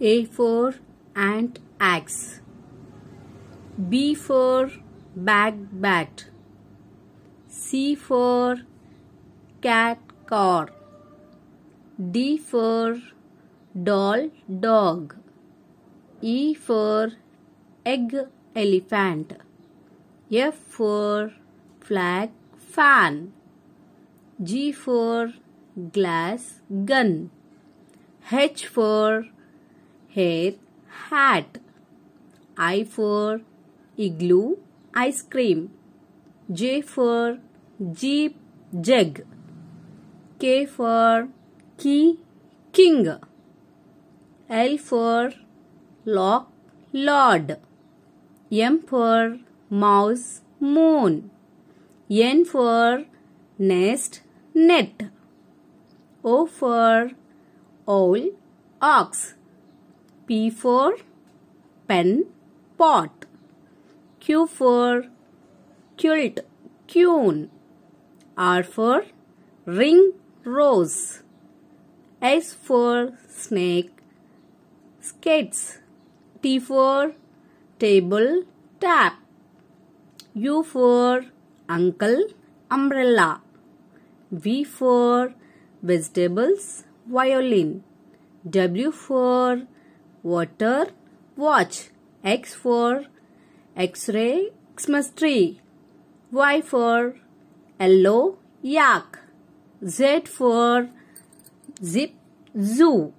A for ant axe. B for bag bat. C for cat car. D for doll dog. E for egg elephant. F for flag fan. G for glass gun. H for hair, hat. I for igloo, ice cream. J for jeep, jug. K for key, king. L for lock, lord. M for mouse, moon. N for nest, net. O for owl, ox. P for pen, pot. Q for quilt, cune. R for ring, rose. S for snake, skates. T for table, tap. U for uncle, umbrella. V for vegetables, violin. W for water watch X for X-ray Xmas tree Y for yellow yak Z for zip zoo